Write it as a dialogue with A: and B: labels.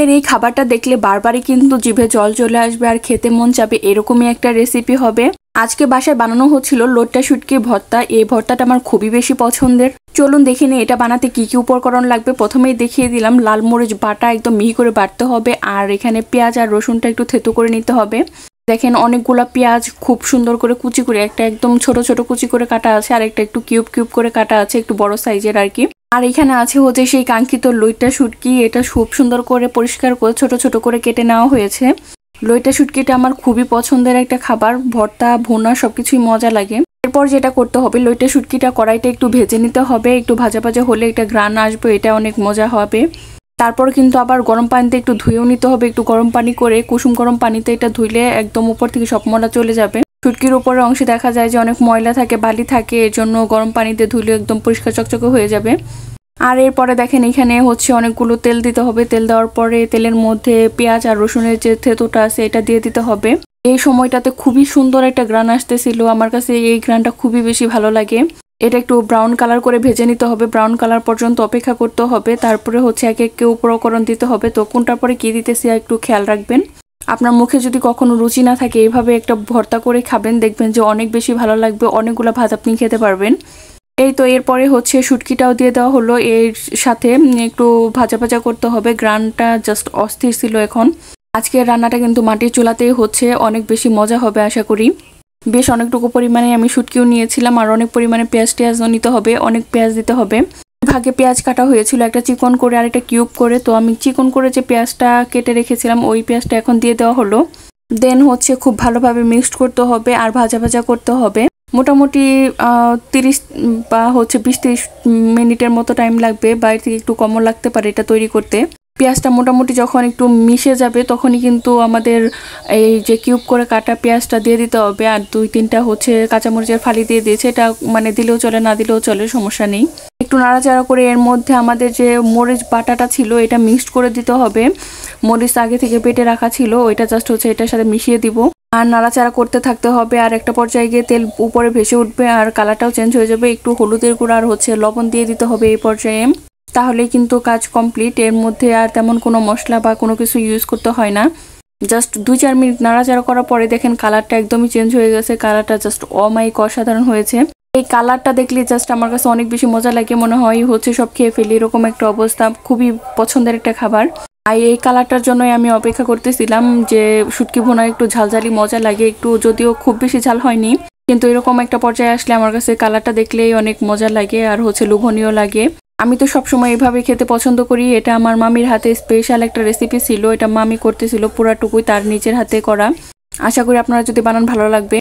A: আজকের এই খাবারটা দেখলে বারবারই কিন্তু জিভে জল চলে আসবে আর খেতে মন চাবে এরকমই একটা রেসিপি হবে আজকে বাসায় বানানো হচ্ছিল লোটটা শুটকি ভর্তা এই ভর্তাটা আমার খুবই বেশি পছন্দের চলুন দেখে নিই এটা বানাতে কি কি উপকরণ লাগবে প্রথমেই দেখিয়ে দিলাম লাল মরিচ বাটা একদম মিহি করে বাটতে হবে আর এখানে পেঁয়াজ আর রসুনটা একটু থেতু করে নিতে হবে দেখেন অনেকগুলো পেঁয়াজ খুব সুন্দর করে কুচি করে একটা একদম ছোট ছোট কুচি করে কাটা আছে আর একটা একটু কিউব কিউব করে কাটা আছে একটু বড় সাইজের আর কি আর এখানে আছে হচ্ছে সেই কাঙ্ক্ষিত লইটা শুটকি এটা খুব সুন্দর করে পরিষ্কার করে ছোট ছোট করে কেটে নেওয়া হয়েছে লইটা শুটকিটা আমার খুবই পছন্দের একটা খাবার ভর্তা ভোনা সবকিছুই মজা লাগে এরপর যেটা করতে হবে লইটা শুটকিটা কড়াইটা একটু ভেজে নিতে হবে একটু ভাজা ভাজা হলে একটা গ্রান আসবে এটা অনেক মজা হবে তারপর কিন্তু আবার গরম পানিতে একটু ধুয়েও নিতে হবে একটু গরম পানি করে কুসুম গরম পানিতে এটা ধুইলে একদম উপর থেকে সব মলা চলে যাবে ছুটকির উপরের অংশে দেখা যায় যে অনেক ময়লা থাকে বালি থাকে এর জন্য গরম পানিতে ধুলে একদম পরিষ্কার চকচকে হয়ে যাবে আর এরপরে দেখেন এখানে হচ্ছে অনেকগুলো তেল দিতে হবে তেল দেওয়ার পরে তেলের মধ্যে পেঁয়াজ আর রসুনের যে থেতোটা আছে এটা দিয়ে দিতে হবে এই সময়টাতে খুবই সুন্দর একটা গ্রান আসতেছিল আমার কাছে এই গ্রানটা খুবই বেশি ভালো লাগে এটা একটু ব্রাউন কালার করে ভেজে নিতে হবে ব্রাউন কালার পর্যন্ত অপেক্ষা করতে হবে তারপরে হচ্ছে একে একে উপকরণ দিতে হবে তো কোনটার পরে কী দিতেছি একটু খেয়াল রাখবেন আপনার মুখে যদি কখনো রুচি না থাকে এইভাবে একটা ভর্তা করে খাবেন দেখবেন যে অনেক বেশি ভালো লাগবে অনেকগুলো ভাত আপনি খেতে পারবেন এই তো এরপরে হচ্ছে শুটকিটাও দিয়ে দেওয়া হলো এর সাথে একটু ভাজা ভাজা করতে হবে গ্রানটা জাস্ট অস্থির ছিল এখন আজকের রান্নাটা কিন্তু মাটির চুলাতেই হচ্ছে অনেক বেশি মজা হবে আশা করি বেশ অনেকটুকু পরিমাণে আমি শুটকিও নিয়েছিলাম আর অনেক পরিমাণে পেঁয়াজ টেয়াজও নিতে হবে অনেক পেঁয়াজ দিতে হবে ভাগে পেঁয়াজ কাটা হয়েছিল একটা চিকন করে আর একটা কিউব করে তো আমি চিকন করে যে পেঁয়াজটা কেটে রেখেছিলাম ওই পেঁয়াজটা এখন দিয়ে দেওয়া হলো দেন হচ্ছে খুব ভালোভাবে মিক্সড করতে হবে আর ভাজা ভাজা করতে হবে মোটামুটি তিরিশ বা হচ্ছে বিশ তিরিশ মিনিটের মতো টাইম লাগবে বাইরে থেকে একটু কমও লাগতে পারে এটা তৈরি করতে পেঁয়াজটা মোটামুটি যখন একটু মিশে যাবে তখনই কিন্তু আমাদের এই যে কিউব করে কাটা পেঁয়াজটা দিয়ে দিতে হবে আর দুই তিনটা হচ্ছে কাঁচামরিচের ফালি দিয়ে দিয়েছে এটা মানে দিলেও চলে না দিলেও চলে সমস্যা নেই একটু নাড়াচাড়া করে এর মধ্যে আমাদের যে মরিচ বাটাটা ছিল এটা মিক্সড করে দিতে হবে মরিচ আগে থেকে পেটে রাখা ছিল ওইটা জাস্ট হচ্ছে এটার সাথে মিশিয়ে দিব আর নাড়াচাড়া করতে থাকতে হবে আর একটা পর্যায়ে গিয়ে তেল উপরে ভেসে উঠবে আর কালারটাও চেঞ্জ হয়ে যাবে একটু হলুদের গুঁড়ো আর হচ্ছে লবণ দিয়ে দিতে হবে এই পর্যায়ে তাহলে কিন্তু কাজ কমপ্লিট এর মধ্যে আর তেমন কোনো মশলা বা কোনো কিছু ইউজ করতে হয় না জাস্ট দুই চার মিনিট নাড়াচাড়া করার পরে দেখেন কালারটা একদমই চেঞ্জ হয়ে গেছে কালারটা জাস্ট অমায়িক অসাধারণ হয়েছে এই কালারটা দেখলে জাস্ট আমার কাছে অনেক বেশি মজা লাগে মনে হয় হচ্ছে সব খেয়ে ফেলি এরকম একটা অবস্থা খুবই পছন্দের একটা খাবার আর এই কালারটার জন্যই আমি অপেক্ষা করতেছিলাম যে শুটকি ভোনা একটু ঝালঝালি মজা লাগে একটু যদিও খুব বেশি ঝাল হয়নি কিন্তু এরকম একটা পর্যায়ে আসলে আমার কাছে কালারটা দেখলেই অনেক মজা লাগে আর হচ্ছে লোভনীয় লাগে আমি তো সবসময় এভাবে খেতে পছন্দ করি এটা আমার মামির হাতে স্পেশাল একটা রেসিপি ছিল এটা মামি করতেছিল পুরাটুকুই তার নিজের হাতে করা আশা করি আপনারা যদি বানান ভালো লাগবে